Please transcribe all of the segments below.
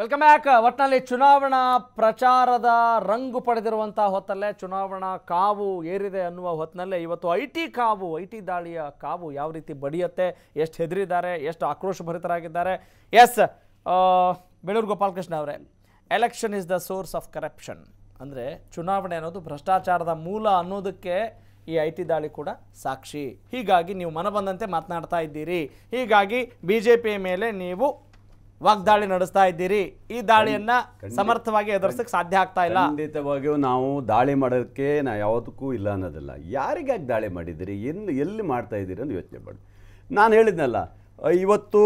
welcome back ಒಟ್ಟಿನಲ್ಲಿ ಚುನಾವಣಾ ಪ್ರಚಾರದ ರಂಗು ಪಡೆದಿರುವಂಥ ಹೊತ್ತಲ್ಲೇ ಚುನಾವಣಾ ಕಾವು ಏರಿದೆ ಅನ್ನುವ ಹೊತ್ತಿನಲ್ಲೇ ಇವತ್ತು ಐ ಟಿ ಕಾವು ಐ ಟಿ ದಾಳಿಯ ಕಾವು ಯಾವ ರೀತಿ ಬಡಿಯತ್ತೆ ಎಷ್ಟು ಹೆದರಿದ್ದಾರೆ ಎಷ್ಟು ಆಕ್ರೋಶಭರಿತರಾಗಿದ್ದಾರೆ ಎಸ್ ಬೆಳೂರು ಗೋಪಾಲಕೃಷ್ಣ ಅವರೇ election is the source of corruption ಅಂದರೆ ಚುನಾವಣೆ ಅನ್ನೋದು ಭ್ರಷ್ಟಾಚಾರದ ಮೂಲ ಅನ್ನೋದಕ್ಕೆ ಈ ಐ ಟಿ ದಾಳಿ ಕೂಡ ಸಾಕ್ಷಿ ಹೀಗಾಗಿ ನೀವು ಮನಬಂದಂತೆ ಮಾತನಾಡ್ತಾ ಇದ್ದೀರಿ ಹೀಗಾಗಿ ಬಿ ಜೆ ಪಿಯ ಮೇಲೆ ನೀವು ವಾಗ್ದಾಳಿ ನಡೆಸ್ತಾ ಇದ್ದೀರಿ ಈ ದಾಳಿಯನ್ನ ಸಮರ್ಥವಾಗಿ ಎದುರಿಸಕ್ಕೆ ಸಾಧ್ಯ ಆಗ್ತಾ ಇಲ್ಲ ಖಂಡಿತವಾಗಿಯೂ ನಾವು ದಾಳಿ ಮಾಡೋಕ್ಕೆ ನಾ ಯಾವುದಕ್ಕೂ ಇಲ್ಲ ಅನ್ನೋದಿಲ್ಲ ಯಾರಿಗಾಗಿ ದಾಳಿ ಮಾಡಿದ್ದೀರಿ ಎಲ್ಲಿ ಎಲ್ಲಿ ಮಾಡ್ತಾ ಇದ್ದೀರಿ ಅಂತ ಯೋಚನೆ ಮಾಡಿ ನಾನು ಹೇಳಿದ್ನಲ್ಲ ಇವತ್ತು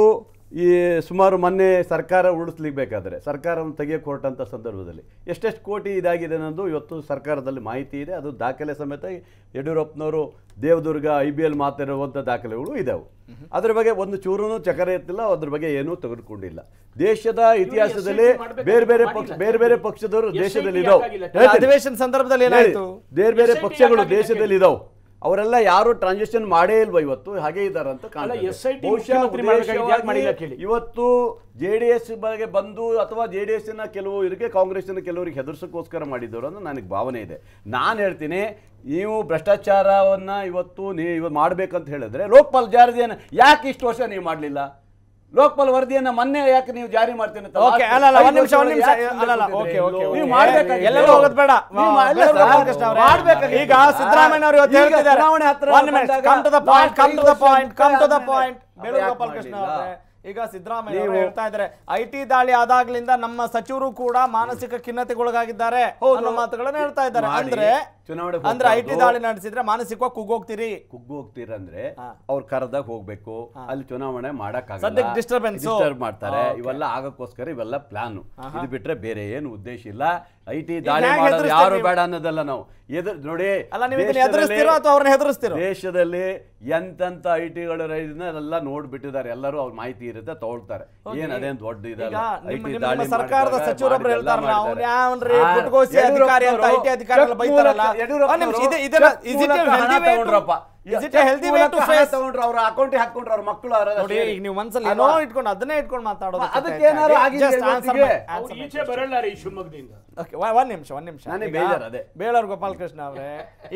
ಈ ಸುಮಾರು ಮೊನ್ನೆ ಸರ್ಕಾರ ಬೇಕಾದರೆ ಸರ್ಕಾರವನ್ನು ಕೋರ್ಟ್ ಅಂತ ಸಂದರ್ಭದಲ್ಲಿ ಎಷ್ಟೆಷ್ಟು ಕೋಟಿ ಇದಾಗಿದೆ ಅನ್ನೋದು ಇವತ್ತು ಸರ್ಕಾರದಲ್ಲಿ ಮಾಹಿತಿ ಇದೆ ಅದು ದಾಖಲೆ ಸಮೇತ ಯಡಿಯೂರಪ್ಪನವರು ದೇವದುರ್ಗ ಐ ಬಿ ಎಲ್ ದಾಖಲೆಗಳು ಇದಾವೆ ಅದ್ರ ಬಗ್ಗೆ ಒಂದು ಚೂರೂ ಚಕರ ಎತ್ತಿಲ್ಲ ಅದ್ರ ಬಗ್ಗೆ ಏನೂ ತೆಗೆದುಕೊಂಡಿಲ್ಲ ದೇಶದ ಇತಿಹಾಸದಲ್ಲಿ ಬೇರೆ ಬೇರೆ ಪಕ್ಷ ಬೇರೆ ಬೇರೆ ಪಕ್ಷದವರು ದೇಶದಲ್ಲಿ ಇದಾವೆ ಅಧಿವೇಶನ ಸಂದರ್ಭದಲ್ಲಿ ಬೇರೆ ಬೇರೆ ಪಕ್ಷಗಳು ದೇಶದಲ್ಲಿ ಇದಾವೆ ಅವರೆಲ್ಲ ಯಾರು ಟ್ರಾನ್ಸಾಕ್ಷನ್ ಮಾಡೇ ಇಲ್ವಾ ಇವತ್ತು ಹಾಗೆ ಅಂತ ಕಾಣುತ್ತೆ ಇವತ್ತು ಜೆ ಡಿ ಎಸ್ ಬಗ್ಗೆ ಬಂದು ಅಥವಾ ಜೆ ಡಿ ಎಸ್ನ ಕಾಂಗ್ರೆಸ್ ನ ಕೆಲವರಿಗೆ ಹೆದರ್ಸೋಕ್ಕೋಸ್ಕರ ಮಾಡಿದವರು ಅಂತ ನನಗೆ ಭಾವನೆ ಇದೆ ನಾನು ಹೇಳ್ತೀನಿ ನೀವು ಭ್ರಷ್ಟಾಚಾರವನ್ನು ಇವತ್ತು ನೀವು ಮಾಡಬೇಕಂತ ಹೇಳಿದ್ರೆ ಲೋಕಪಾಲ್ ಜಾರದೇನು ಯಾಕೆ ಇಷ್ಟು ವರ್ಷ ನೀವು ಮಾಡಲಿಲ್ಲ ಲೋಕಪಾಲ್ ವರದಿಯನ್ನ ಮೊನ್ನೆ ಯಾಕೆ ನೀವು ಜಾರಿ ಮಾಡ್ತೀನಿ ಈಗ ಸಿದ್ದರಾಮಯ್ಯ ಹೇಳ್ತಾ ಐಟಿ ದಾಳಿ ಆದಾಗ್ಲಿಂದ ನಮ್ಮ ಸಚಿವರು ಕೂಡ ಮಾನಸಿಕ ಖಿನ್ನತೆಗೊಳಗಾಗಿದ್ದಾರೆ ಮಾತುಗಳನ್ನ ಹೇಳ್ತಾ ಇದ್ದಾರೆ ಅಂದ್ರೆ ಚುನಾವಣೆ ಅಂದ್ರೆ ಐ ಟಿ ದಾಳಿ ನಡೆಸಿದ್ರೆ ಮಾನಸಿಕವಾಗಿ ಕುಗ್ಗೋಗ್ತೀರಿ ಕುಗ್ಗೋಗ್ತೀರಂದ್ರೆ ಅವ್ರು ಕರೆದಾಗ ಹೋಗ್ಬೇಕು ಅಲ್ಲಿ ಚುನಾವಣೆ ಮಾಡಕ್ ಡಿಸ್ಟರ್ಬೆನ್ಸ್ ಡಿಸ್ಟರ್ಬ್ ಮಾಡ್ತಾರೆ ಇವೆಲ್ಲ ಆಗಕ್ಕೋಸ್ಕರ ಇವೆಲ್ಲ ಪ್ಲಾನ್ ಇದು ಬಿಟ್ರೆ ಬೇರೆ ಏನು ಉದ್ದೇಶ ಇಲ್ಲ ಐ ಟಿ ದಾಳಿ ಮಾಡೋದು ಯಾರು ಬೇಡ ಅನ್ನೋದಲ್ಲ ನಾವು ಎದುರು ನೋಡಿ ಅಲ್ಲ ನೀವು ಅಥವಾ ಅವ್ರನ್ನ ಹೆದರಿಸ್ತೀರೋ ದೇಶದಲ್ಲಿ ಎಂತೆಂತ ಐ ಟಿಗಳು ಎಲ್ಲ ನೋಡ್ಬಿಟ್ಟಿದ್ದಾರೆ ಎಲ್ಲರೂ ಅವ್ರ ಮಾಹಿತಿ ಇರುತ್ತೆ ತಗೊಳ್ತಾರೆ ಏನ್ ಅದೇನ್ ದೊಡ್ಡ ಇದಲ್ಲ ಸರ್ಕಾರದ ಸಚಿವರೊಬ್ಬರು ಹೇಳ್ತಾರಲ್ಲ ಅಧಿಕಾರಿ ಐ ಟಿ ಅಧಿಕಾರಿಗಳು ಬೇಳರ್ ಅಕೌಂಟ್ ಒಂದ್ ನಿಮಿಷ ಒಂದ್ ನಿಮಿಷ ನಾನೇ ಗೋಪಾಲಕೃಷ್ಣ ಅವರೇ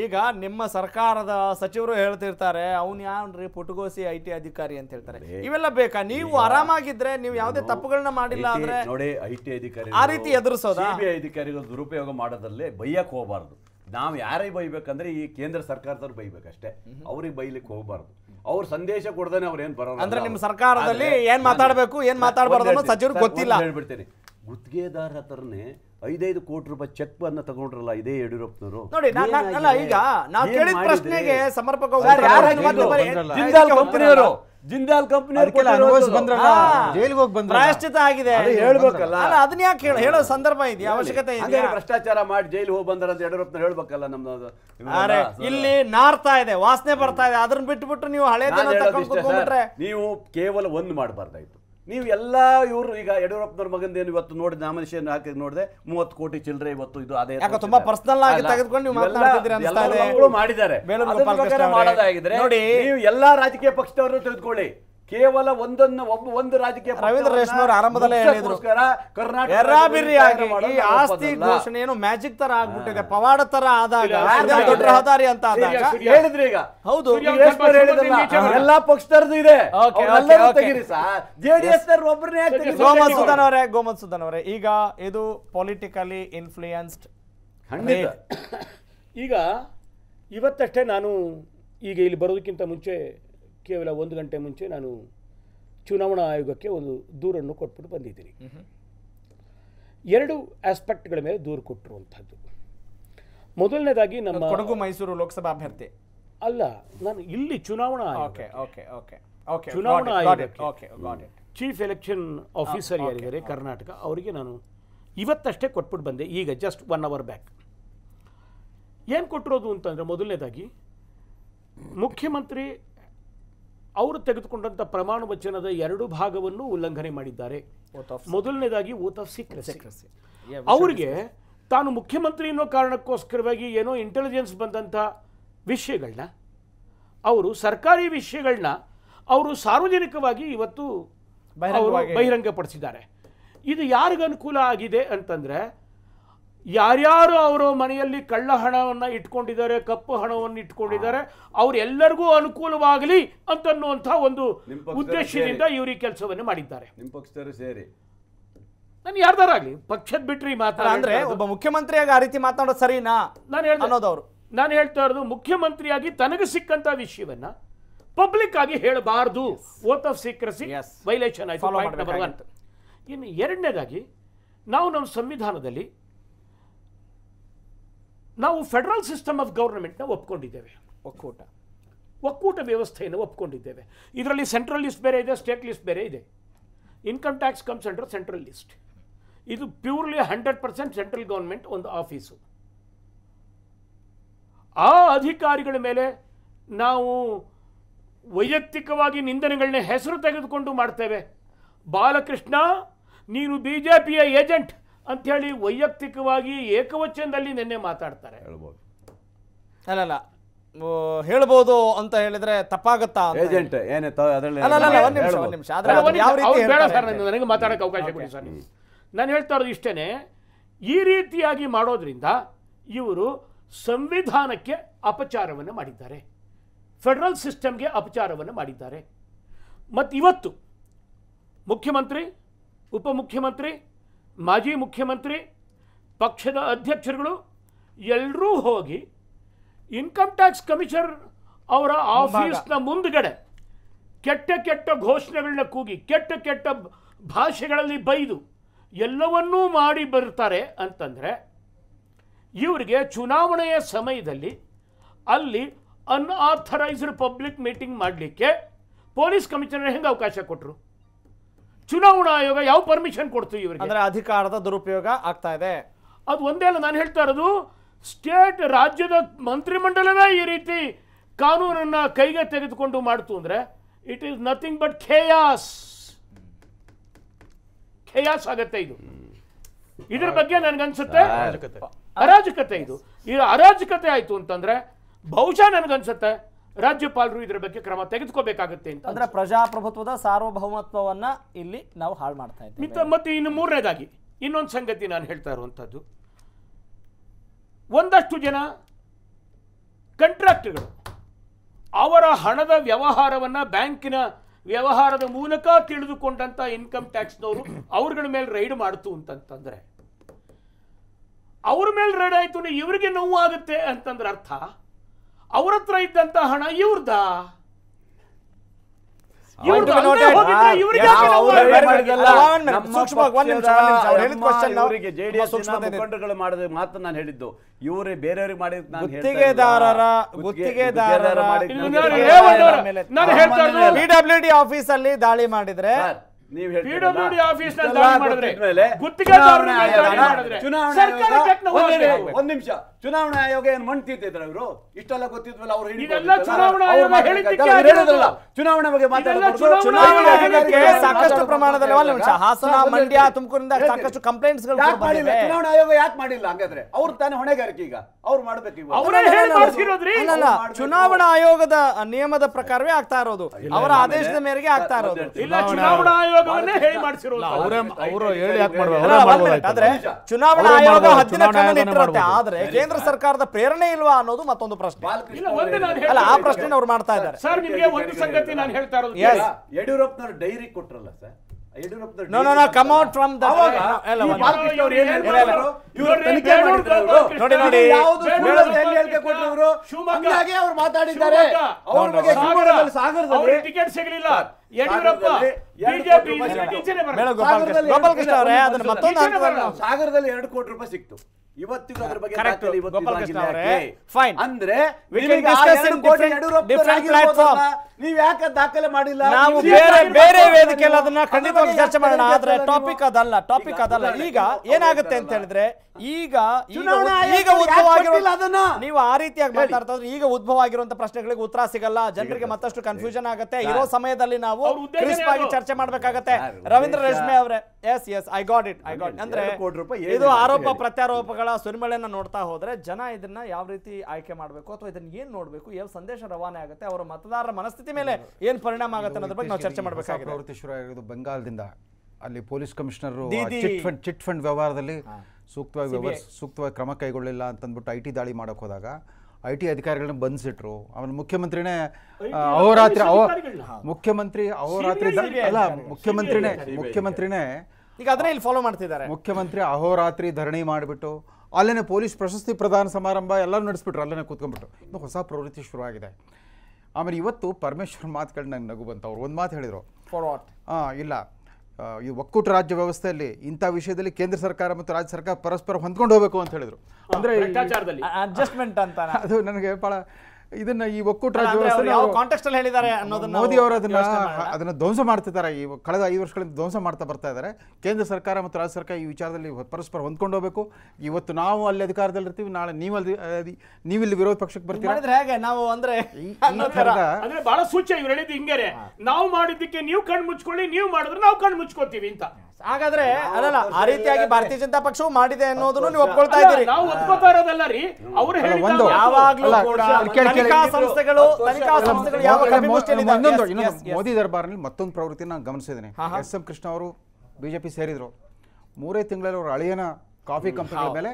ಈಗ ನಿಮ್ಮ ಸರ್ಕಾರದ ಸಚಿವರು ಹೇಳ್ತಿರ್ತಾರೆ ಅವ್ನ ಯಾವ್ರಿ ಪುಟಗೋಸಿ ಐ ಟಿ ಅಧಿಕಾರಿ ಅಂತ ಹೇಳ್ತಾರೆ ಇವೆಲ್ಲ ಬೇಕಾ ನೀವು ಆರಾಮಾಗಿದ್ರೆ ನೀವು ಯಾವ್ದೇ ತಪ್ಪುಗಳನ್ನ ಮಾಡಿಲ್ಲ ಅಂದ್ರೆ ನೋಡಿ ಅಧಿಕಾರಿ ಆ ರೀತಿ ಎದುರಿಸೋದಾ ದುರುಪಯೋಗ ಮಾಡೋದಲ್ಲೇ ಬೈಯಕ್ ಹೋಗಬಾರ್ದು ನಾವು ಯಾರೇ ಬೈಬೇಕಂದ್ರೆ ಈ ಕೇಂದ್ರ ಸರ್ಕಾರದವ್ರು ಬೈಬೇಕಷ್ಟೇ ಅವ್ರಿಗೆ ಬೈಲಿಕ್ಕೆ ಹೋಗಬಾರ್ದು ಅವ್ರ ಸಂದೇಶ ಕೊಡ್ದೇನೆ ಅವ್ರು ಏನ್ ಬರೋ ಅಂದ್ರೆ ನಿಮ್ಮ ಸರ್ಕಾರದಲ್ಲಿ ಏನ್ ಮಾತಾಡಬೇಕು ಏನ್ ಮಾತಾಡಬಾರ್ದು ಅನ್ನೋ ಸಚಿವರು ಗೊತ್ತಿಲ್ಲ ಹೇಳ್ಬಿಡ್ತೀನಿ ಗುತ್ತಿಗೆದಾರ ಹತ್ರನೇ ಐದೈದು ಕೋಟಿ ರೂಪಾಯಿ ಚೆಕ್ ಅನ್ನ ತಗೊಂಡ್ರಲ್ಲ ಇದೇ ಯಡಿಯೂರಪ್ಪನವರು ನೋಡಿ ಈಗ ನಾವು ಕೇಳಿದ ಪ್ರಶ್ನೆಗೆ ಸಮರ್ಪಕ ಜಿಂದಾಲ್ ಕಂಪನಿ ಹೋಗಿ ಪ್ರಾಯಶ್ಚಿತ ಆಗಿದೆ ಹೇಳ್ಬೇಕಲ್ಲ ಅದನ್ನ ಯಾಕೆ ಹೇಳ ಹೇಳೋ ಸಂದರ್ಭ ಇದೆಯಾ ಅವಶ್ಯಕತೆ ಇದೆ ಭ್ರಷ್ಟಾಚಾರ ಮಾಡಿ ಜೈಲ್ ಹೋಗಿ ಬಂದ್ರ ಅಂತ ಯಡಿಯೂರಪ್ಪ ಹೇಳ್ಬೇಕಲ್ಲ ನಮ್ದು ಇಲ್ಲಿ ನಾರ್ತಾ ಇದೆ ವಾಸನೆ ಬರ್ತಾ ಇದೆ ಅದನ್ನ ಬಿಟ್ಬಿಟ್ಟು ನೀವು ಹಳೆ ನೀವು ಕೇವಲ ಒಂದು ಮಾಡಬಾರ್ದಾಯ್ತು ನೀವು ಎಲ್ಲ ಇವರು ಈಗ ಯಡಿಯೂರಪ್ಪನವ್ರ ಮಗಂದೇನು ಇವತ್ತು ನೋಡಿ ನಾಮನಿಷೆಯನ್ನು ಹಾಕಿ ನೋಡಿದೆ ಮೂವತ್ತು ಕೋಟಿ ಚಿಲ್ಲರೆ ಇವತ್ತು ಇದು ಅದೇ ತುಂಬಾ ಪರ್ಸನಲ್ ಆಗಿ ತೆಗೆದುಕೊಂಡು ಮಾಡಿದ್ದಾರೆ ಮಾಡೋದಾಗಿದ್ರೆ ನೋಡಿ ನೀವು ಎಲ್ಲಾ ರಾಜಕೀಯ ಪಕ್ಷದವರನ್ನು ತೆಗೆದುಕೊಳ್ಳಿ ಕೇವಲ ಒಂದನ್ನು ಒಬ್ಬ ಒಂದು ರಾಜಕೀಯ ರವೀಂದ್ರ ರೇಷ್ಮರ್ ಆರಂಭದಲ್ಲೇ ಹೇಳಿದ್ರು ಕರ್ನಾಟಕ ಈ ಆಸ್ತಿ ಏನು ಮ್ಯಾಜಿಕ್ ತರ ಆಗ್ಬಿಟ್ಟಿದೆ ಪವಾಡ ತರ ಆದಾಗ ದೊಡ್ಡ ರಹದಾರಿ ಅಂತ ಆದಾಗ ಹೇಳಿದ್ರಿ ಈಗ ಹೌದು ಎಲ್ಲಾ ಪಕ್ಷದರ್ದು ಇದೆ ಜೆಡಿಎಸ್ ಒಬ್ಬರನ್ನೇ ಗೋಮತ್ ಸುಧನ್ ಅವರೇ ಗೋಮತ್ ಸುಧನ್ ಅವರೇ ಈಗ ಇದು ಪೊಲಿಟಿಕಲಿ ಇನ್ಫ್ಲೂಯೆನ್ಸ್ಡ್ ಖಂಡಿತ ಈಗ ಇವತ್ತಷ್ಟೇ ನಾನು ಈಗ ಇಲ್ಲಿ ಬರೋದಕ್ಕಿಂತ ಮುಂಚೆ ಕೇವಲ ಒಂದು ಗಂಟೆ ಮುಂಚೆ ನಾನು ಚುನಾವಣಾ ಆಯೋಗಕ್ಕೆ ಒಂದು ದೂರನ್ನು ಕೊಟ್ಬಿಟ್ಟು ಬಂದಿದ್ದೀನಿ ಎರಡು ಆಸ್ಪೆಕ್ಟ್ಗಳ ಮೇಲೆ ದೂರು ಕೊಟ್ಟಿರುವಂಥದ್ದು ಮೊದಲನೇದಾಗಿ ನಮ್ಮ ಕೊಡಗು ಮೈಸೂರು ಲೋಕಸಭಾ ಅಭ್ಯರ್ಥಿ ಅಲ್ಲ ನಾನು ಇಲ್ಲಿ ಚುನಾವಣಾ ಚುನಾವಣಾ ಚೀಫ್ ಎಲೆಕ್ಷನ್ ಆಫೀಸರ್ ಯಾರಿದ್ದಾರೆ ಕರ್ನಾಟಕ ಅವರಿಗೆ ನಾನು ಇವತ್ತಷ್ಟೇ ಕೊಟ್ಬಿಟ್ಟು ಬಂದೆ ಈಗ ಜಸ್ಟ್ ಒನ್ ಅವರ್ ಬ್ಯಾಕ್ ಏನು ಕೊಟ್ಟಿರೋದು ಅಂತಂದರೆ ಮೊದಲನೇದಾಗಿ ಮುಖ್ಯಮಂತ್ರಿ ಅವರು ತೆಗೆದುಕೊಂಡಂಥ ಪ್ರಮಾಣ ವಚನದ ಎರಡು ಭಾಗವನ್ನು ಉಲ್ಲಂಘನೆ ಮಾಡಿದ್ದಾರೆ ಮೊದಲನೇದಾಗಿ ಓತ್ ಆಫ್ ಸೀಕ್ರೆಸಿ ಅವರಿಗೆ ತಾನು ಮುಖ್ಯಮಂತ್ರಿ ಅನ್ನೋ ಕಾರಣಕ್ಕೋಸ್ಕರವಾಗಿ ಏನೋ ಇಂಟೆಲಿಜೆನ್ಸ್ ಬಂದಂಥ ವಿಷಯಗಳನ್ನ ಅವರು ಸರ್ಕಾರಿ ವಿಷಯಗಳನ್ನ ಅವರು ಸಾರ್ವಜನಿಕವಾಗಿ ಇವತ್ತು ಬಹಿರಂಗಪಡಿಸಿದ್ದಾರೆ ಇದು ಯಾರಿಗ ಅನುಕೂಲ ಆಗಿದೆ ಅಂತಂದ್ರೆ ಯಾರ್ಯಾರು ಅವರು ಮನೆಯಲ್ಲಿ ಕಳ್ಳ ಹಣವನ್ನು ಇಟ್ಕೊಂಡಿದ್ದಾರೆ ಕಪ್ಪು ಹಣವನ್ನು ಇಟ್ಕೊಂಡಿದ್ದಾರೆ ಅವರೆಲ್ಲರಿಗೂ ಅನುಕೂಲವಾಗಲಿ ಅಂತನ್ನುವಂಥ ಒಂದು ಉದ್ದೇಶದಿಂದ ಇವರು ಈ ಕೆಲಸವನ್ನು ಮಾಡಿದ್ದಾರೆ ನಿಮ್ಮ ಪಕ್ಷದವರು ಸೇರಿ ನಾನು ಪಕ್ಷದ ಬಿಟ್ರಿ ಮಾತ್ರ ಅಂದ್ರೆ ಒಬ್ಬ ಮುಖ್ಯಮಂತ್ರಿಯಾಗಿ ಆ ರೀತಿ ಮಾತಾಡೋದು ಸರಿನಾ ನಾನು ಅವರು ನಾನು ಹೇಳ್ತಾ ಇರೋದು ಮುಖ್ಯಮಂತ್ರಿಯಾಗಿ ತನಗೆ ಸಿಕ್ಕಂತ ವಿಷಯವನ್ನ ಪಬ್ಲಿಕ್ ಆಗಿ ಹೇಳಬಾರ್ದು ಓತ್ ಆಫ್ ಸೀಕ್ರೆಸಿ ವೈಲೇಷನ್ ಆಯ್ತು ಇನ್ನು ಎರಡನೇದಾಗಿ ನಾವು ನಮ್ಮ ಸಂವಿಧಾನದಲ್ಲಿ ನಾವು ಫೆಡರಲ್ ಸಿಸ್ಟಮ್ ಆಫ್ ಗೌರ್ಮೆಂಟ್ನ ಒಪ್ಕೊಂಡಿದ್ದೇವೆ ಒಕ್ಕೂಟ ಒಕ್ಕೂಟ ವ್ಯವಸ್ಥೆಯನ್ನು ಒಪ್ಕೊಂಡಿದ್ದೇವೆ ಇದರಲ್ಲಿ ಸೆಂಟ್ರಲ್ ಲಿಸ್ಟ್ ಬೇರೆ ಇದೆ ಸ್ಟೇಟ್ ಲಿಸ್ಟ್ ಬೇರೆ ಇದೆ income tax comes under central list ಇದು purely hundred percent central government ಒಂದು ಆಫೀಸು ಆ ಅಧಿಕಾರಿಗಳ ಮೇಲೆ ನಾವು ವೈಯಕ್ತಿಕವಾಗಿ ನಿಂದನೆಗಳನ್ನ ಹೆಸರು ತೆಗೆದುಕೊಂಡು ಮಾಡ್ತೇವೆ ಬಾಲಕೃಷ್ಣ ನೀನು ಬಿ ಜೆ ಪಿಯ ಏಜೆಂಟ್ ಅಂಥೇಳಿ ವೈಯಕ್ತಿಕವಾಗಿ ಏಕವಚನದಲ್ಲಿ ನಿನ್ನೆ ಮಾತಾಡ್ತಾರೆ ಹೇಳ್ಬೋದು ಅಲ್ಲಲ್ಲ ಹೇಳ್ಬೋದು ಅಂತ ಹೇಳಿದ್ರೆ ತಪ್ಪಾಗುತ್ತಾ ಏಜೆಂಟ್ ಏನೇ ನಿಮಿಷ ನನಗೆ ಮಾತಾಡೋಕೆ ಅವಕಾಶ ಕೊಡಿ ಸರ್ ನಾನು ಹೇಳ್ತಾ ಇರೋದು ಇಷ್ಟೇ ಈ ರೀತಿಯಾಗಿ ಮಾಡೋದ್ರಿಂದ ಇವರು ಸಂವಿಧಾನಕ್ಕೆ ಅಪಚಾರವನ್ನು ಮಾಡಿದ್ದಾರೆ ಫೆಡರಲ್ ಸಿಸ್ಟಮ್ಗೆ ಅಪಚಾರವನ್ನು ಮಾಡಿದ್ದಾರೆ ಮತ್ತು ಇವತ್ತು ಮುಖ್ಯಮಂತ್ರಿ ಉಪಮುಖ್ಯಮಂತ್ರಿ ಮಾಜಿ ಮುಖ್ಯಮಂತ್ರಿ ಪಕ್ಷದ ಅಧ್ಯಕ್ಷರುಗಳು ಎಲ್ಲರೂ ಹೋಗಿ ಇನ್ಕಮ್ ಟ್ಯಾಕ್ಸ್ ಕಮಿಷನರ್ ಅವರ ಆಫೀಸ್ನ ಮುಂದ್ಗಡೆ ಕೆಟ್ಟ ಕೆಟ್ಟ ಘೋಷಣೆಗಳನ್ನ ಕೂಗಿ ಕೆಟ್ಟ ಕೆಟ್ಟ ಭಾಷೆಗಳಲ್ಲಿ ಬೈದು ಎಲ್ಲವನ್ನೂ ಮಾಡಿ ಬರ್ತಾರೆ ಅಂತಂದರೆ ಇವರಿಗೆ ಚುನಾವಣೆಯ ಸಮಯದಲ್ಲಿ ಅಲ್ಲಿ ಅನ್ಆಥರೈಸ್ಡ್ ಪಬ್ಲಿಕ್ ಮೀಟಿಂಗ್ ಮಾಡಲಿಕ್ಕೆ ಪೊಲೀಸ್ ಕಮಿಷನರ್ ಹೆಂಗೆ ಅವಕಾಶ ಕೊಟ್ಟರು ಚುನಾವಣಾ ಆಯೋಗ ಯಾವ ಪರ್ಮಿಷನ್ ಕೊಡ್ತೀವಿ ಇವರಿಗೆ ಅಂದರೆ ಅಧಿಕಾರದ ದುರುಪಯೋಗ ಆಗ್ತಾ ಇದೆ ಅದು ಒಂದೇ ಅಲ್ಲ ನಾನು ಹೇಳ್ತಾ ಇರೋದು ಸ್ಟೇಟ್ ರಾಜ್ಯದ ಮಂತ್ರಿಮಂಡಲವೇ ಈ ರೀತಿ ಕಾನೂನನ್ನು ಕೈಗೆ ತೆಗೆದುಕೊಂಡು ಮಾಡ್ತು ಅಂದರೆ it is nothing but chaos chaos ಆಗತ್ತೆ ಇದು ಇದ್ರ ಬಗ್ಗೆ ನನಗನ್ಸುತ್ತೆ ಅರಾಜಕತೆ ಇದು ಈ ಅರಾಜಕತೆ ಆಯಿತು ಅಂತಂದರೆ ಬಹುಶಃ ನನಗನ್ಸುತ್ತೆ ರಾಜ್ಯಪಾಲರು ಇದರ ಬಗ್ಗೆ ಕ್ರಮ ತೆಗೆದುಕೋಬೇಕಾಗುತ್ತೆ ಅಂತ ಅಂದ್ರೆ ಪ್ರಜಾಪ್ರಭುತ್ವದ ಸಾರ್ವಭೌಮತ್ವವನ್ನ ಇಲ್ಲಿ ನಾವು ಹಾಳು ಮಾಡ್ತಾ ಇದ್ದೀವಿ ಮತ್ತೆ ಇನ್ನು ಮೂರನೇದಾಗಿ ಇನ್ನೊಂದು ಸಂಗತಿ ನಾನು ಹೇಳ್ತಾ ಇರುವಂಥದ್ದು ಒಂದಷ್ಟು ಜನ ಕಂಟ್ರಾಕ್ಟ್ಗಳು ಅವರ ಹಣದ ವ್ಯವಹಾರವನ್ನು ಬ್ಯಾಂಕಿನ ವ್ಯವಹಾರದ ಮೂಲಕ ತಿಳಿದುಕೊಂಡಂಥ ಇನ್ಕಮ್ ಟ್ಯಾಕ್ಸ್ನವರು ಅವ್ರಗಳ ಮೇಲೆ ರೈಡ್ ಮಾಡ್ತು ಅಂತಂತಂದರೆ ಅವ್ರ ಮೇಲೆ ರೈಡ್ ಆಯಿತು ಇವರಿಗೆ ನೋವು ಆಗುತ್ತೆ ಅಂತಂದ್ರೆ ಅರ್ಥ ಅವ್ರ ಹತ್ರ ಇದ್ದಂತ ಹಣ ಇವ್ರದ ಮುಖಂಡರುಗಳು ಮಾಡಿದ ಮಾತು ನಾನು ಹೇಳಿದ್ದು ಇವರೇ ಬೇರೆಯವ್ರಿಗೆ ಮಾಡಿದ ಗುತ್ತಿಗೆದಾರರ ಗುತ್ತಿಗೆದಾರರ ಆಫೀಸ್ ಅಲ್ಲಿ ದಾಳಿ ಮಾಡಿದ್ರೆ ನೀವು ನಿಮಿಷ ಚುನಾವಣಾ ಆಯೋಗ ಏನು ಇಷ್ಟೆಲ್ಲ ಚುನಾವಣೆ ಬಗ್ಗೆ ಹಾಸನ ಮಂಡ್ಯ ತುಮಕೂರಿಂದ ಸಾಕಷ್ಟು ಕಂಪ್ಲೇಂಟ್ಸ್ ಚುನಾವಣಾ ಆಯೋಗ ಯಾಕೆ ಮಾಡಿಲ್ಲ ಹಂಗಾದ್ರೆ ತಾನೇ ಹೊಣೆಗಾರಿಕೆ ಈಗ ಅವ್ರು ಚುನಾವಣಾ ಆಯೋಗದ ನಿಯಮದ ಪ್ರಕಾರವೇ ಆಗ್ತಾ ಇರೋದು ಅವರ ಆದೇಶದ ಮೇರೆಗೆ ಆಗ್ತಾ ಇರೋದು ಇಲ್ಲ ಚುನಾವಣಾ ಕೇಂದ್ರ ಸರ್ಕಾರದ ಪ್ರೇರಣೆ ಇಲ್ವಾ ಅನ್ನೋದು ಮತ್ತೊಂದು ಪ್ರಶ್ನೆ ಅಲ್ಲ ಆ ಪ್ರಶ್ನೆ ಅವ್ರು ಮಾಡ್ತಾ ಇದ್ದಾರೆ ಸರ್ ನಾನು ಹೇಳ್ತಾ ಇರೋದು ಡೈರಿ ಕೊಟ್ರಲ್ಲ ಸರ್ ಕಮ್ ನೋಡಿ ನೋಡಿ ಕೊಟ್ಟರು ಹಾಗೆ ಅವರು ಮಾತಾಡಿದ್ದಾರೆ ಅವ್ರ ಬಗ್ಗೆ ಸಾಗರದಲ್ಲಿ ಟಿಕೆಟ್ ಸಿಗಲಿಲ್ಲ ಸಾಗರದಲ್ಲಿ ಎರಡು ಕೋಟಿ ರೂಪಾಯಿ ಸಿಕ್ತು ಇವತ್ತಿಗೂ ಬಗ್ಗೆ ಅಂದ್ರೆ ನೀವ್ ಯಾಕೆ ದಾಖಲೆ ಮಾಡಿಲ್ಲ ನಾವು ಬೇರೆ ಬೇರೆ ವೇದಿಕೆಯಲ್ಲಿ ಅದನ್ನ ಖಂಡಿತವಾಗಿ ಚರ್ಚೆ ಮಾಡೋಣ ಆದ್ರೆ ಟಾಪಿಕ್ ಅದಲ್ಲ ಟಾಪಿಕ್ ಅದಲ್ಲ ಈಗ ಏನಾಗುತ್ತೆ ಅಂತ ಹೇಳಿದ್ರೆ ಈಗ ಈಗ ಉದ್ಭವ ನೀವು ಆ ರೀತಿಯಾಗಿ ಮಾತಾಡ್ತಾ ಇದ್ರೆ ಈಗ ಉದ್ಭವ ಆಗಿರುವಂತ ಪ್ರಶ್ನೆಗಳಿಗೆ ಉತ್ತರ ಸಿಗಲ್ಲ ಜನರಿಗೆ ಮತ್ತಷ್ಟು ಕನ್ಫ್ಯೂಷನ್ ಆಗುತ್ತೆ ಇರೋ ಸಮಯದಲ್ಲಿ ನಾವು ಕ್ರಿಸ್ಪ್ ಆಗಿ ಚರ್ಚೆ ಮಾಡ್ಬೇಕಾಗತ್ತೆ ರವೀಂದ್ರ ರೇಷ್ಮೆ ಅವ್ರೆ yes yes I got it I got ಅಂದ್ರೆ ಇದು ಆರೋಪ ಪ್ರತ್ಯಾರೋಪಗಳ ಸುರಿಮಳೆಯನ್ನ ನೋಡ್ತಾ ಹೋದ್ರೆ ಜನ ಇದನ್ನ ಯಾವ ರೀತಿ ಆಯ್ಕೆ ಮಾಡಬೇಕು ಅಥವಾ ಇದನ್ನ ಏನ್ ನೋಡ್ಬೇಕು ಯಾವ ಸಂದೇಶ ರವಾನೆ ಆಗುತ್ತೆ ಅವರ ಮತದಾರರ ಮನಸ್ಥಿತಿ ಪರಿಸ್ಥಿತಿ ಮೇಲೆ ಏನು ಪರಿಣಾಮ ಆಗುತ್ತೆ ಅನ್ನೋದ್ರ ಬಗ್ಗೆ ನಾವು ಚರ್ಚೆ ಮಾಡಬೇಕಾಗಿದೆ ಪ್ರವೃತ್ತಿ ಶುರು ಆಗಿರೋದು ಅಲ್ಲಿ police commissioner chit fund chit fund ವ್ಯವಹಾರದಲ್ಲಿ ಸೂಕ್ತವಾಗಿ ವ್ಯವಹಾರ ಸೂಕ್ತವಾಗಿ ಕ್ರಮ ಕೈಗೊಳ್ಳಲಿಲ್ಲ ಅಂತಂದ್ಬಿಟ್ಟು ಐ ಟಿ ದಾಳಿ ಮಾಡಕ್ ಹೋದಾಗ ಐ ಟಿ ಅಧಿಕಾರಿಗಳನ್ನ ಬಂಧಿಸಿಟ್ರು ಆಮೇಲೆ ಮುಖ್ಯಮಂತ್ರಿನೇ ಅಹೋರಾತ್ರಿ ಮುಖ್ಯಮಂತ್ರಿ ಅಹೋರಾತ್ರಿ ಅಲ್ಲ ಮುಖ್ಯಮಂತ್ರಿನೇ ಮುಖ್ಯಮಂತ್ರಿನೇ ಈಗ ಅದನ್ನೇ ಇಲ್ಲಿ ಫಾಲೋ ಮಾಡ್ತಿದ್ದಾರೆ ಮುಖ್ಯಮಂತ್ರಿ ಅಹೋರಾತ್ರಿ ಧರಣಿ ಮಾಡಿಬಿಟ್ಟು ಅಲ್ಲೇ ಪೊಲೀಸ್ ಪ್ರಶಸ್ತಿ ಪ್ರದಾನ ಸಮಾರಂಭ ಎಲ್ಲರೂ ನಡೆಸ್ಬಿಟ್ರು ಅಲ್ಲೇ ಕೂತ್ಕೊಂಡ್ಬಿಟ್ಟು ಇದು ಹೊಸ ಪ್ರವೃತ್ತಿ ಶುರುವಾಗಿದೆ ಆಮೇಲೆ ಇವತ್ತು ಪರಮೇಶ್ವರ್ ಮಾತುಗಳು ನಂಗೆ ನಗು ಬಂತು ಅವ್ರು ಒಂದು ಮಾತು ಹೇಳಿದರು ಇಲ್ಲ ಈ ಒಕ್ಕೂಟ ರಾಜ್ಯ ವ್ಯವಸ್ಥೆಯಲ್ಲಿ ಇಂಥ ವಿಷಯದಲ್ಲಿ ಕೇಂದ್ರ ಸರ್ಕಾರ ಮತ್ತು ರಾಜ್ಯ ಸರ್ಕಾರ ಪರಸ್ಪರ ಹೊಂದ್ಕೊಂಡು ಹೋಗಬೇಕು ಅಂತ ಹೇಳಿದರು ಅಂದರೆ ಅಡ್ಜಸ್ಟ್ಮೆಂಟ್ ಅಂತ ಅದು ನನಗೆ ಭಾಳ ಇದನ್ನ ಈ ಒಕ್ಕೂಟ ಹೇಳಿದ್ದಾರೆ ಮೋದಿ ಅವರು ಅದನ್ನ ಅದನ್ನ ಧ್ವಂಸ ಮಾಡ್ತಿದ್ದಾರೆ ಈ ಕಳೆದ ಐದು ವರ್ಷಗಳಿಂದ ಧ್ವಂಸ ಮಾಡ್ತಾ ಬರ್ತಾ ಇದ್ದಾರೆ ಕೇಂದ್ರ ಸರ್ಕಾರ ಮತ್ತು ರಾಜ್ಯ ಸರ್ಕಾರ ಈ ವಿಚಾರದಲ್ಲಿ ಪರಸ್ಪರ ಹೊಂದ್ಕೊಂಡು ಹೋಗಬೇಕು ಇವತ್ತು ನಾವು ಅಲ್ಲಿ ಅಧಿಕಾರದಲ್ಲಿ ಇರ್ತೀವಿ ನಾಳೆ ನೀವಲ್ಲಿ ನೀವು ಇಲ್ಲಿ ವಿರೋಧ ಪಕ್ಷಕ್ಕೆ ಬರ್ತೀವಿ ಹೇಗೆ ನಾವು ಅಂದ್ರೆ ಅಂದ್ರೆ ಬಹಳ ಸೂಚ ಇವ್ರು ಹೇಳಿದ್ದು ಹಿಂಗೇರೆ ನಾವು ಮಾಡಿದ್ದಕ್ಕೆ ನೀವು ಕಣ್ಣು ಮುಚ್ಕೊಳ್ಳಿ ನೀವು ಮಾಡಿದ್ರೆ ನಾವು ಕಣ್ಣು ಮುಚ್ಕೋತೀವಿ ಅಂತ ಹಾಗಾದ್ರೆ ಅದಲ್ಲ ಆ ರೀತಿಯಾಗಿ ಭಾರತೀಯ ಜನತಾ ಪಕ್ಷವು ಮಾಡಿದೆ ಅನ್ನೋದನ್ನು ನೀವು ಒಪ್ಕೊಳ್ತಾ ಇದ್ದೀರಿ ಮೋದಿ ದರ್ಬಾರ್ನಲ್ಲಿ ಮತ್ತೊಂದು ಪ್ರವೃತ್ತಿನ ನಾನು ಗಮನಿಸಿದ್ದೀನಿ ಎಸ್ ಎಂ ಕೃಷ್ಣ ಅವರು ಬಿಜೆಪಿ ಸೇರಿದ್ರು ಮೂರೇ ತಿಂಗಳಲ್ಲಿ ಅವರು ಅಳಿಯನ ಕಾಫಿ ಕಂಪನಿಗಳ ಮೇಲೆ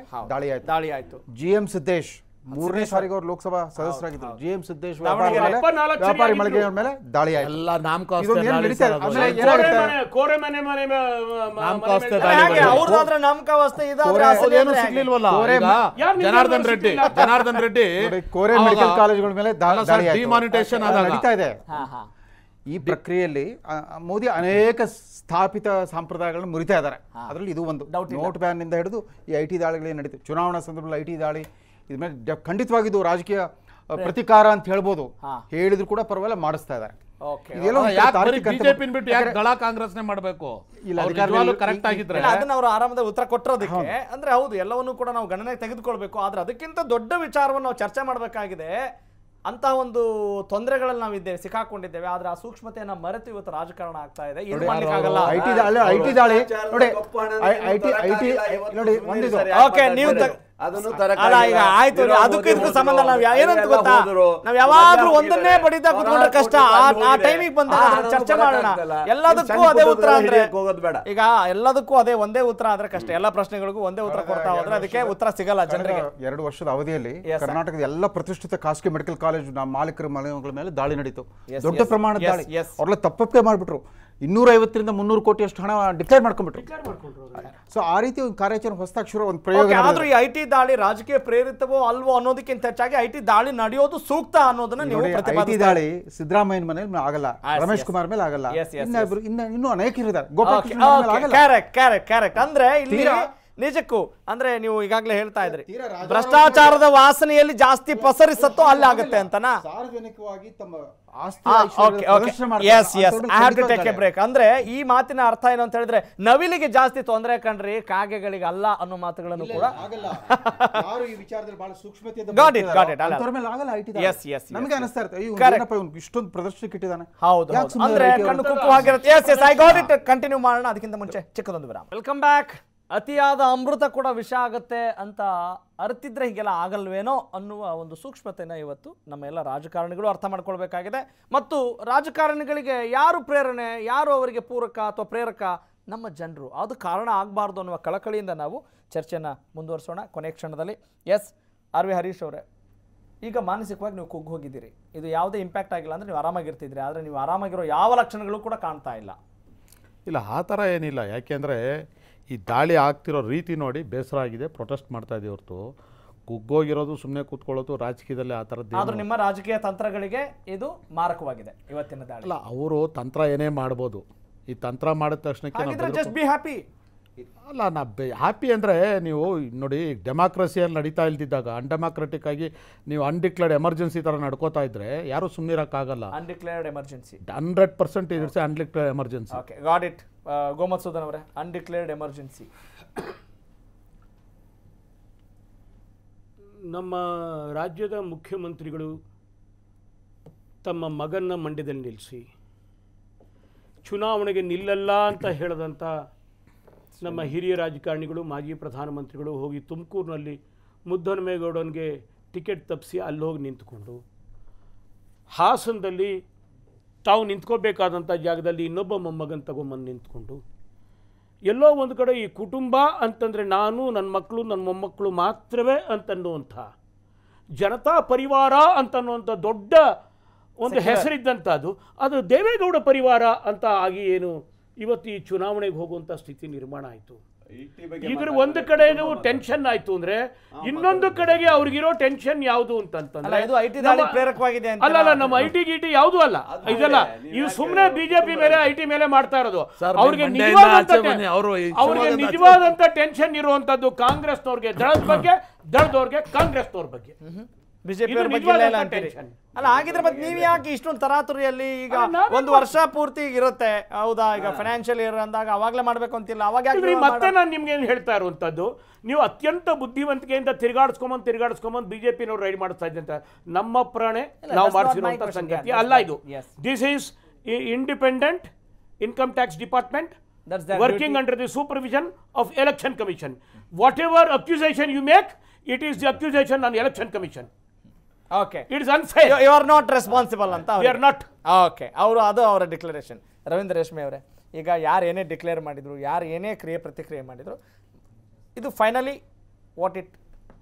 ದಾಳಿ ಆಯ್ತು ಜಿ ಎಂ ಸಿದ್ದೇಶ್ ಮೂರನೇ ಸಾರಿಗೆ ಅವರು ಲೋಕಸಭಾ ಸದಸ್ಯರಾಗಿದ್ದರು ಜಿ ಎಂ ಸಿದ್ದೇಶ್ವರ ಮಳಿಗೆ ಮೇಲೆ ದಾಳಿ ಎಲ್ಲ ಜನಾರ್ದನ್ ರೆಡ್ಡಿ ಜನಾರ್ದನ್ ರೆಡ್ಡಿ ಕೋರೆ ಮೆಡಿಕಲ್ ಕಾಲೇಜುಗಳ ಮೇಲೆ ನಡೀತಾ ಇದೆ ಈ ಪ್ರಕ್ರಿಯೆಯಲ್ಲಿ ಮೋದಿ ಅನೇಕ ಸ್ಥಾಪಿತ ಸಂಪ್ರದಾಯಗಳನ್ನು ಮುರಿತಾ ಇದ್ದಾರೆ ಅದರಲ್ಲಿ ಇದು ಒಂದು ನೋಟ್ ಬ್ಯಾನ್ ನಿಂದ ಹಿಡಿದು ಈ ಐಟಿ ದಾಳಿಗಳೇ ನಡೀತು ಚುನಾವಣಾ ಸಂದರ್ಭದಲ್ಲಿ ಐಟಿ ದಾಳಿ ಇದ್ರ ಮೇಲೆ ಖಂಡಿತವಾಗಿದ್ದು ರಾಜಕೀಯ ಪ್ರತಿಕಾರ ಅಂತ ಹೇಳ್ಬೋದು ಹೇಳಿದ್ರು ಕೂಡ ಪರವಾಗಿಲ್ಲ ಮಾಡಿಸ್ತಾ ಇದ್ದಾರೆ ಕಾಂಗ್ರೆಸ್ನೇ ಮಾಡಬೇಕು ಕರೆಕ್ಟ್ ಅದನ್ನ ಅವರು ಆರಾಮದ ಉತ್ತರ ಕೊಟ್ಟರೋದಕ್ಕೆ ಅಂದ್ರೆ ಹೌದು ಎಲ್ಲವನ್ನೂ ಕೂಡ ನಾವು ಗಣನೆಗೆ ತೆಗೆದುಕೊಳ್ಬೇಕು ಆದ್ರೆ ಅದಕ್ಕಿಂತ ದೊಡ್ಡ ವಿಚಾರವನ್ನು ನಾವು ಚರ್ಚೆ ಮಾಡಬೇಕಾಗಿದೆ ಅಂತ ಒಂದು ತೊಂದರೆಗಳಲ್ಲಿ ನಾವು ಇದ್ದೇವೆ ಸಿಕ್ಕಾಕೊಂಡಿದ್ದೇವೆ ಆದ್ರೆ ಆ ಸೂಕ್ಷ್ಮತೆಯನ್ನ ಮರೆತು ಇವತ್ತು ರಾಜಕಾರಣ ಆಗ್ತಾ ಇದೆ ಮಾಡ್ಲಿಕ್ಕೆ ಆಗಲ್ಲ ಐಟಿ ದಾಳಿ ಐಟಿ ದಾಳಿ ನೋಡಿ ಐಟಿ ಐಟಿ ನೋಡಿ ನೀವು ಅದನ್ನು ಈಗ ಆಯ್ತು ಅದಕ್ಕೆ ಸಂಬಂಧ ನಾವು ಏನಂತ ಗೊತ್ತಾ ನಾವು ಯಾವಾಗಲೂ ಒಂದನ್ನೇ ಪಡಿತಾ ಕುತ್ಕೊಂಡ್ರೆ ಕಷ್ಟ ಆ ಟೈಮಿಗೆ ಬಂದ ಚರ್ಚೆ ಮಾಡೋಣ ಎಲ್ಲದಕ್ಕೂ ಅದೇ ಉತ್ತರ ಅಂದ್ರೆ ಬೇಡ ಈಗ ಎಲ್ಲದಕ್ಕೂ ಅದೇ ಒಂದೇ ಉತ್ತರ ಆದ್ರೆ ಕಷ್ಟ ಎಲ್ಲ ಪ್ರಶ್ನೆಗಳಿಗೂ ಒಂದೇ ಉತ್ತರ ಕೊಡ್ತಾ ಹೋದ್ರೆ ಅದಕ್ಕೆ ಉತ್ತರ ಸಿಗಲ್ಲ ಜನರಿಗೆ ಎರಡು ವರ್ಷದ ಅವಧಿಯಲ್ಲಿ ಕರ್ನಾಟಕದ ಎಲ್ಲ ಪ್ರತಿಷ್ಠಿತ ಖಾಸಗಿ ಮೆಡಿಕಲ್ ಕಾಲೇಜು ನಮ್ಮ ಮಾಲೀಕರ ಮನೆಗಳ ಮೇಲೆ ದಾಳಿ ನಡೀತು ದೊಡ್ಡ ಪ್ರಮಾಣದ ದಾಳಿ ಅವರೆಲ್ಲ ತಪ್ಪಪ್ಪೆ ಮಾಡಿಬಿಟ್ರು ಇನ್ನೂರೈವತ್ತರಿಂದ ಮುನ್ನೂರು ಕೋಟಿಯಷ್ಟು ಹಣ ಡಿಕ್ಲೇರ್ ಮಾಡ್ಕೊಂಡ್ಬಿಟ್ರು ಸೊ ಆ ರೀತಿ ಒಂದು ಕಾರ್ಯಾಚರಣೆ ಹೊಸದಾಗಿ ಶುರು ಒಂದು ಪ್ರಯೋಗ ಆದರೂ ಈ ಐ ಟಿ ದಾಳಿ ರಾಜಕೀಯ ಪ್ರೇರಿತವೋ ಅಲ್ವೋ ಅನ್ನೋದಕ್ಕಿಂತ ಹೆಚ್ಚಾಗಿ ಐ ಟಿ ದಾಳಿ ನಡೆಯೋದು ಸೂಕ್ತ ಅನ್ನೋದನ್ನ ನೀವು ಐ ದಾಳಿ ಸಿದ್ದರಾಮಯ್ಯನ ಮನೇಲಿ ಆಗಲ್ಲ ರಮೇಶ್ ಕುಮಾರ್ ಮೇಲೆ ಆಗಲ್ಲ ಇನ್ನೂ ಅನೇಕ ಇದ್ದಾರೆ ಕ್ಯಾರೆಕ್ಟ್ ಕ್ಯಾರೆಕ್ಟ್ ಕ್ಯಾರೆಕ್ಟ್ ಅಂದ್ರೆ ಇಲ್ಲಿ ನಿಜಕ್ಕೂ ಅಂದ್ರೆ ನೀವು ಈಗಾಗಲೇ ಹೇಳ್ತಾ ಇದ್ರಿ ಭ್ರಷ್ಟಾಚಾರದ ವಾಸನೆಯಲ್ಲಿ ಜಾಸ್ತಿ ಪಸರಿಸತ್ತೋ ಅಲ್ಲಿ ಆಗುತ್ತೆ ಅಂತನಾ ಬ್ರೇಕ್ ಅಂದ್ರೆ ಈ ಮಾತಿನ ಅರ್ಥ ಏನು ಅಂತ ಹೇಳಿದ್ರೆ ನವಿಲಿಗೆ ಜಾಸ್ತಿ ತೊಂದರೆ ಕಣ್ರಿ ಕಾಗೆಗಳಿಗೆ ಅಲ್ಲ ಅನ್ನೋ ಮಾತುಗಳನ್ನು ಕೂಡ ಇಷ್ಟೊಂದು ಪ್ರದರ್ಶನಕ್ಕೆ ಹೌದು ಅಂದ್ರೆ ಕಣ್ಣು ಕಂಟಿನ್ಯೂ ಮಾಡೋಣ ಅದಕ್ಕಿಂತ ಮುಂಚೆ ಚಿಕ್ಕದೊಂದು ವಿರಾಮ ವೆಲ್ಕಮ್ ಬ್ಯಾಕ್ ಅತಿಯಾದ ಅಮೃತ ಕೂಡ ವಿಷ ಆಗುತ್ತೆ ಅಂತ ಅರ್ತಿದ್ರೆ ಹೀಗೆಲ್ಲ ಆಗಲ್ವೇನೋ ಅನ್ನುವ ಒಂದು ಸೂಕ್ಷ್ಮತೆಯನ್ನು ಇವತ್ತು ಎಲ್ಲ ರಾಜಕಾರಣಿಗಳು ಅರ್ಥ ಮಾಡ್ಕೊಳ್ಬೇಕಾಗಿದೆ ಮತ್ತು ರಾಜಕಾರಣಿಗಳಿಗೆ ಯಾರು ಪ್ರೇರಣೆ ಯಾರು ಅವರಿಗೆ ಪೂರಕ ಅಥವಾ ಪ್ರೇರಕ ನಮ್ಮ ಜನರು ಅದು ಕಾರಣ ಆಗಬಾರ್ದು ಅನ್ನುವ ಕಳಕಳಿಯಿಂದ ನಾವು ಚರ್ಚೆನ ಮುಂದುವರಿಸೋಣ ಕೊನೆ ಕ್ಷಣದಲ್ಲಿ ಎಸ್ ಆರ್ ವಿ ಹರೀಶ್ ಅವರೇ ಈಗ ಮಾನಸಿಕವಾಗಿ ನೀವು ಕುಗ್ಗು ಹೋಗಿದ್ದೀರಿ ಇದು ಯಾವುದೇ ಇಂಪ್ಯಾಕ್ಟ್ ಆಗಿಲ್ಲ ಅಂದರೆ ನೀವು ಆರಾಮಾಗಿರ್ತಿದ್ರಿ ಆದರೆ ನೀವು ಆರಾಮಾಗಿರೋ ಯಾವ ಲಕ್ಷಣಗಳು ಕೂಡ ಕಾಣ್ತಾ ಇಲ್ಲ ಇಲ್ಲ ಆ ಥರ ಏನಿಲ್ಲ ಯಾಕೆಂದರೆ ಈ ದಾಳಿ ಆಗ್ತಿರೋ ರೀತಿ ನೋಡಿ ಬೇಸರ ಆಗಿದೆ ಪ್ರೊಟೆಸ್ಟ್ ಮಾಡ್ತಾ ಇದೆ ಹೊರತು ಕುಗ್ಗೋಗಿರೋದು ಸುಮ್ಮನೆ ಕೂತ್ಕೊಳ್ಳೋದು ರಾಜಕೀಯದಲ್ಲಿ ಆ ಥರದ್ದು ಆದರೂ ನಿಮ್ಮ ರಾಜಕೀಯ ತಂತ್ರಗಳಿಗೆ ಇದು ಮಾರಕವಾಗಿದೆ ಇವತ್ತಿನ ದಾಳಿ ಅಲ್ಲ ಅವರು ತಂತ್ರ ಏನೇ ಮಾಡ್ಬೋದು ಈ ತಂತ್ರ ಮಾಡಿದ ತಕ್ಷಣಕ್ಕೆ ಬಿ ಹ್ಯಾಪಿ ಅಲ್ಲ ನಾ ಹ್ಯಾಪಿ ಅಂದರೆ ನೀವು ನೋಡಿ ಡೆಮಾಕ್ರಸಿಯಲ್ಲಿ ನಡೀತಾ ಇಲ್ದಿದ್ದಾಗ ಅನ್ಡೆಮಾಕ್ರೆಟಿಕ್ ಆಗಿ ನೀವು ಅನ್ಡಿಕ್ಲೇರ್ಡ್ ಎಮರ್ಜೆನ್ಸಿ ಥರ ನಡ್ಕೋತಾ ಇದ್ರೆ ಯಾರು ಸುಮ್ಮನಿರೋಕ್ಕಾಗಲ್ಲ ಅನ್ಡಿಕ್ಲೇರ್ಡ್ ಎಮರ್ಜೆನ್ಸಿ ಹಂಡ್ರೆಡ್ ಪರ್ಸೆಂಟ್ ಇದ್ರೆ undeclared emergency okay got it ಸೋದನ್ ಅವರೇ ಅನ್ಡಿಕ್ಲೇರ್ಡ್ ಎಮರ್ಜೆನ್ಸಿ ನಮ್ಮ ರಾಜ್ಯದ ಮುಖ್ಯಮಂತ್ರಿಗಳು ತಮ್ಮ ಮಗನ್ನ ಮಂಡ್ಯದಲ್ಲಿ ನಿಲ್ಲಿಸಿ ಚುನಾವಣೆಗೆ ನಿಲ್ಲಲ್ಲ ಅಂತ ಹೇಳಿದಂಥ ನಮ್ಮ ಹಿರಿಯ ರಾಜಕಾರಣಿಗಳು ಮಾಜಿ ಪ್ರಧಾನಮಂತ್ರಿಗಳು ಹೋಗಿ ತುಮಕೂರಿನಲ್ಲಿ ಮುದ್ದನಮೇಗೌಡನಿಗೆ ಟಿಕೆಟ್ ತಪ್ಪಿಸಿ ಅಲ್ಲಿ ಹೋಗಿ ನಿಂತುಕೊಂಡು ಹಾಸನದಲ್ಲಿ ತಾವು ನಿಂತ್ಕೋಬೇಕಾದಂಥ ಜಾಗದಲ್ಲಿ ಇನ್ನೊಬ್ಬ ಮೊಮ್ಮಗನ ತಗೊಂಬಂದು ನಿಂತ್ಕೊಂಡು ಎಲ್ಲೋ ಒಂದು ಕಡೆ ಈ ಕುಟುಂಬ ಅಂತಂದರೆ ನಾನು ನನ್ನ ಮಕ್ಕಳು ನನ್ನ ಮೊಮ್ಮಕ್ಕಳು ಮಾತ್ರವೇ ಅಂತನ್ನುವಂಥ ಜನತಾ ಪರಿವಾರ ಅಂತನ್ನುವಂಥ ದೊಡ್ಡ ಒಂದು ಹೆಸರಿದ್ದಂಥ ಅದು ದೇವೇಗೌಡ ಪರಿವಾರ ಅಂತ ಆಗಿ ಏನು ಇವತ್ತು ಈ ಚುನಾವಣೆಗೆ ಹೋಗುವಂಥ ಸ್ಥಿತಿ ನಿರ್ಮಾಣ ಆಯಿತು ಇದ್ರ ಒಂದು ಕಡೆ ಟೆನ್ಷನ್ ಆಯ್ತು ಅಂದ್ರೆ ಇನ್ನೊಂದು ಕಡೆಗೆ ಅವ್ರಿಗಿರೋ ಟೆನ್ಷನ್ ಯಾವುದು ಅಂತಂತಂದ್ರೆ ಪ್ರೇರಕವಾಗಿದೆ ಅಲ್ಲ ಅಲ್ಲ ನಮ್ಮ ಐ ಟಿ ಗಿಟಿ ಯಾವುದು ಅಲ್ಲ ಇದಲ್ಲ ಇವ್ ಸುಮ್ನೆ ಬಿಜೆಪಿ ಮೇಲೆ ಐ ಟಿ ಮೇಲೆ ಮಾಡ್ತಾ ಇರೋದು ಅವ್ರಿಗೆ ಅವ್ರಿಗೆ ನಿಜವಾದಂತ ಟೆನ್ಷನ್ ಇರುವಂತದ್ದು ಕಾಂಗ್ರೆಸ್ನವ್ರಿಗೆ ದಳದ ಬಗ್ಗೆ ದಳದವ್ರಿಗೆ ಕಾಂಗ್ರೆಸ್ನವ್ರ ಬಗ್ಗೆ ಬಿಜೆಪಿ ಅಲ್ಲ ಹಾಗಿದ್ರೆ ಮತ್ತೆ ನೀವು ಯಾಕೆ ಇಷ್ಟೊಂದು ತರಾತುರಿಯಲ್ಲಿ ಈಗ ಒಂದು ವರ್ಷ ಪೂರ್ತಿ ಇರುತ್ತೆ ಹೌದಾ ಈಗ ಫೈನಾನ್ಷಿಯಲ್ ಇಯರ್ ಅಂದಾಗ ಅವಾಗಲೇ ಮಾಡ್ಬೇಕು ಅಂತಿಲ್ಲ ಅವಾಗ ಮತ್ತೆ ನಾನು ನಿಮ್ಗೆ ಏನು ಹೇಳ್ತಾ ಇರುವಂಥದ್ದು ನೀವು ಅತ್ಯಂತ ಬುದ್ಧಿವಂತಿಕೆಯಿಂದ ತಿರುಗಾಡಿಸ್ಕೊಂಬಂದು ಬಿಜೆಪಿ ಬಿಜೆಪಿನವ್ರು ರೈಡ್ ಮಾಡಿಸ್ತಾ ಇದ್ದಂತ ನಮ್ಮ ಪ್ರಾಣೆ ನಾವು ಮಾಡಿಸಿರುವಂತ ಸಂಗತಿ ಅಲ್ಲ ಇದು this is independent income tax department working under the supervision of election commission whatever accusation you make it is the accusation on election commission okay it's unfair you are not responsible ಅಂತ you are not okay ಅವರು ಅದು ಅವರ declaration Ravindra ರೇಷ್ಮೆ ಅವರೇ ಈಗ ಯಾರು ಏನೇ declare ಮಾಡಿದ್ರು ಯಾರು ಏನೇ ಕ್ರಿಯೆ ಪ್ರತಿಕ್ರಿಯೆ ಮಾಡಿದ್ರು ಇದು finally what it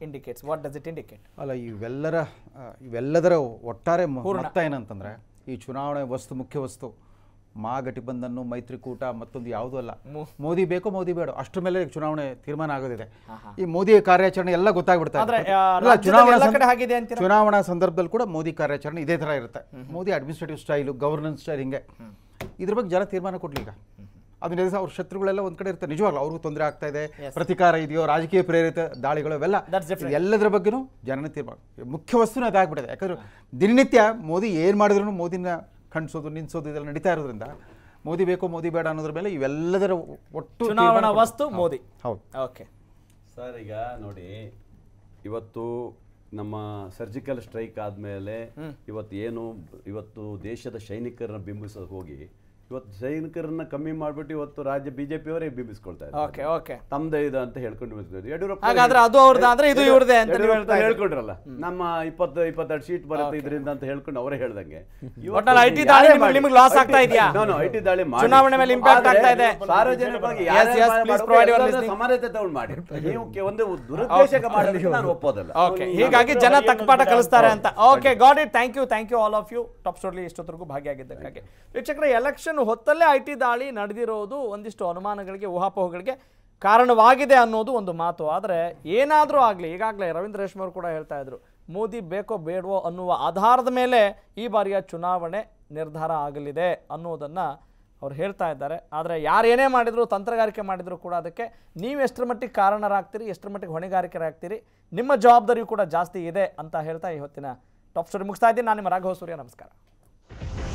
indicates what does it indicate ಅಲ್ಲ ಇವೆಲ್ಲರ ಇವೆಲ್ಲದರ ಒಟ್ಟಾರೆ ಏನಂತಂದ್ರೆ ಈ ಚುನಾವಣೆ ವಸ್ತು ಮುಖ್ಯ ವಸ್ತು ಮಹಾಗಠಬಂಧನ್ನು ಮೈತ್ರಿಕೂಟ ಮತ್ತೊಂದು ಯಾವುದೂ ಅಲ್ಲ ಮೋದಿ ಬೇಕೋ ಮೋದಿ ಬೇಡ ಅಷ್ಟ್ರ ಮೇಲೆ ಚುನಾವಣೆ ತೀರ್ಮಾನ ಆಗೋದಿದೆ ಈ ಮೋದಿ ಕಾರ್ಯಾಚರಣೆ ಎಲ್ಲ ಗೊತ್ತಾಗ್ಬಿಡುತ್ತೆ ಚುನಾವಣಾ ಸಂದರ್ಭದಲ್ಲಿ ಕೂಡ ಮೋದಿ ಕಾರ್ಯಾಚರಣೆ ಇದೇ ತರ ಇರುತ್ತೆ Modi administrative style governance style ಹಿಂಗೆ ಇದ್ರ ಬಗ್ಗೆ ಜನ ತೀರ್ಮಾನ ಕೊಡ್ಲಿ ಈಗ ಅದನ್ನ ಅವ್ರ ಶತ್ರುಗಳೆಲ್ಲ ಒಂದ್ ಕಡೆ ಇರುತ್ತೆ ನಿಜವಾಗ್ಲೂ ಅವ್ರಿಗೂ ತೊಂದರೆ ಆಗ್ತಾ ಇದೆ ಪ್ರತಿಕಾರ ಇದೆಯೋ ರಾಜಕೀಯ ಪ್ರೇರಿತ ದಾಳಿಗಳು ಅವೆಲ್ಲ ಎಲ್ಲದ್ರ ಬಗ್ಗೆನೂ ಜನನ ತೀರ್ಮಾನ ಮುಖ್ಯ ವಸ್ತುನ ಅದಾಗ್ಬಿಟ್ಟಿದೆ ಯಾಕಂದ್ರೆ ದಿನನಿತ್ಯ ಮೋದಿ ಏನ್ ಮಾಡಿದ್ರು ಮೋದಿನ ಖಂಡಿಸೋದು ನಿಲ್ಸೋದು ಇದೆಲ್ಲ ನಡೀತಾ ಇರೋದ್ರಿಂದ ಮೋದಿ ಬೇಕೋ ಮೋದಿ ಬೇಡ ಅನ್ನೋದ್ರ ಮೇಲೆ ಇವೆಲ್ಲದರ ಒಟ್ಟು ಚುನಾವಣಾ ವಸ್ತು ಮೋದಿ ಹೌದು ಓಕೆ ಸರ್ ಈಗ ನೋಡಿ ಇವತ್ತು ನಮ್ಮ ಸರ್ಜಿಕಲ್ ಸ್ಟ್ರೈಕ್ ಆದಮೇಲೆ ಇವತ್ತು ಏನು ಇವತ್ತು ದೇಶದ ಸೈನಿಕರನ್ನ ಬಿಂಬಿಸೋದು ಹೋಗಿ ಇವತ್ತು ಸೈನಿಕರನ್ನ ಕಮ್ಮಿ ಮಾಡಿಬಿಟ್ಟು ಇವತ್ತು ರಾಜ್ಯ ಬಿಜೆಪಿಯವರೇ ಬಿಂಬಿಸ್ಕೊಳ್ತಾ ಓಕೆ ಓಕೆ ತಮ್ಮದೇ ಇದು ಅಂತ ಹೇಳ್ಕೊಂಡು ಯಡಿಯೂರಪ್ಪ ಹಾಗಾದ್ರೆ ಅದು ಅವ್ರದ್ದು ಅಂದ್ರೆ ಇದು ಇವ್ರದೇ ಅಂತ ಹೇಳ್ಕೊಂಡ್ರಲ್ಲ ನಮ್ಮ ಇಪ್ಪತ್ತು ಇಪ್ಪತ್ತೆರಡು ಸೀಟ್ ಬರುತ್ತೆ ಇದರಿಂದ ಅಂತ ಹೇಳ್ಕೊಂಡು ಅವರೇ ಹೇಳ್ದಂಗೆ ಒಟ್ನಲ್ಲಿ ಐಟಿ ದಾಳಿ ನಿಮಗೆ ಲಾಸ್ ಆಗ್ತಾ ಇದೆಯಾ ನಾನು ಐಟಿ ದಾಳಿ ಚುನಾವಣೆ ಮೇಲೆ ಇಂಪ್ಯಾಕ್ಟ್ ಆಗ್ತಾ ಇದೆ ಸಾರ್ವಜನಿಕವಾಗಿ ಸಮಾನತೆ ತಗೊಂಡು ಮಾಡಿ ನೀವು ಒಂದು ದುರುದ್ದೇಶಕ ಮಾಡೋದಕ್ಕೆ ನಾನು ಒಪ್ಪೋದಲ್ಲ ಓಕೆ ಹೀಗಾಗಿ ಜನ ತಕ್ಕಪಾಠ ಕಲಿಸ್ತಾರೆ ಅಂತ okay got it thank you thank you all of you top story ಇಷ್ಟೊತ್ತರೆಗೂ ಭಾಗಿಯಾಗಿದ್ದಕ್ಕಾಗಿ ವೀಕ್ಷಕರ ಎಲೆಕ್ಷನ್ ಎಲೆಕ್ಷನ್ ಹೊತ್ತಲ್ಲೇ ಐ ಟಿ ದಾಳಿ ನಡೆದಿರೋದು ಒಂದಿಷ್ಟು ಅನುಮಾನಗಳಿಗೆ ಊಹಾಪೋಹಗಳಿಗೆ ಕಾರಣವಾಗಿದೆ ಅನ್ನೋದು ಒಂದು ಮಾತು ಆದರೆ ಏನಾದರೂ ಆಗಲಿ ಈಗಾಗಲೇ ರವೀಂದ್ರ ರೇಷ್ಮೆ ಕೂಡ ಹೇಳ್ತಾ ಇದ್ರು ಮೋದಿ ಬೇಕೋ ಬೇಡವೋ ಅನ್ನುವ ಆಧಾರದ ಮೇಲೆ ಈ ಬಾರಿಯ ಚುನಾವಣೆ ನಿರ್ಧಾರ ಆಗಲಿದೆ ಅನ್ನೋದನ್ನು ಅವ್ರು ಹೇಳ್ತಾ ಇದ್ದಾರೆ ಆದರೆ ಯಾರೇನೇ ಮಾಡಿದರೂ ತಂತ್ರಗಾರಿಕೆ ಮಾಡಿದರೂ ಕೂಡ ಅದಕ್ಕೆ ನೀವು ಎಷ್ಟರ ಮಟ್ಟಿಗೆ ಕಾರಣರಾಗ್ತೀರಿ ಎಷ್ಟರ ಮಟ್ಟಿಗೆ ಹೊಣೆಗಾರಿಕೆರಾಗ್ತೀರಿ ನಿಮ್ಮ ಜವಾಬ್ದಾರಿಯು ಕೂಡ ಜಾಸ್ತಿ ಇದೆ ಅಂತ ಹೇಳ್ತಾ ಇವತ್ತಿನ ಟಾಪ್ ಸ್ಟೋರಿ ಮುಗಿಸ್ತಾ ಇದ್ದೀನಿ ನಾನು ನಿಮ್ಮ ರಾಘವ ಸೂರ್ಯ ನಮಸ್ಕಾರ